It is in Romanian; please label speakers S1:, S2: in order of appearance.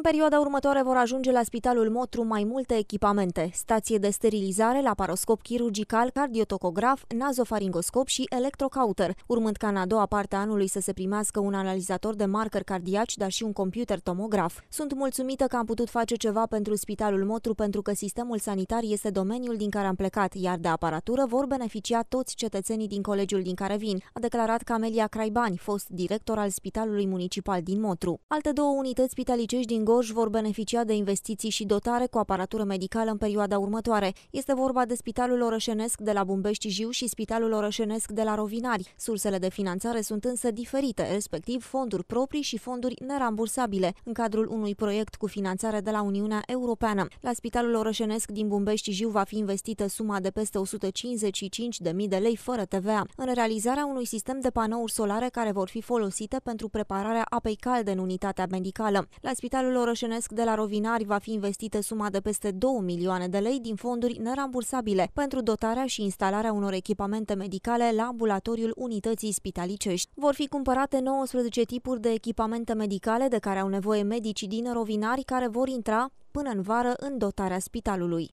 S1: În perioada următoare vor ajunge la Spitalul Motru mai multe echipamente, stație de sterilizare, laparoscop chirurgical, cardiotocograf, nazofaringoscop și electrocauter, urmând ca în a doua parte a anului să se primească un analizator de marcări cardiaci, dar și un computer tomograf. Sunt mulțumită că am putut face ceva pentru Spitalul Motru pentru că sistemul sanitar este domeniul din care am plecat, iar de aparatură vor beneficia toți cetățenii din colegiul din care vin, a declarat Camelia Craibani, fost director al Spitalului Municipal din Motru. Alte două unități spitalicești din Gorj vor beneficia de investiții și dotare cu aparatură medicală în perioada următoare. Este vorba de Spitalul Orășenesc de la Bumbești Jiu și Spitalul Orășenesc de la Rovinari. Sursele de finanțare sunt însă diferite, respectiv fonduri proprii și fonduri nerambursabile, în cadrul unui proiect cu finanțare de la Uniunea Europeană. La Spitalul Orășenesc din Bumbești Jiu va fi investită suma de peste 155.000 de lei fără TVA în realizarea unui sistem de panouri solare care vor fi folosite pentru prepararea apei calde în unitatea medicală. La Spitalul orășenesc de la Rovinari va fi investită suma de peste 2 milioane de lei din fonduri nerambursabile pentru dotarea și instalarea unor echipamente medicale la ambulatoriul unității spitalicești. Vor fi cumpărate 19 tipuri de echipamente medicale de care au nevoie medicii din Rovinari care vor intra până în vară în dotarea spitalului.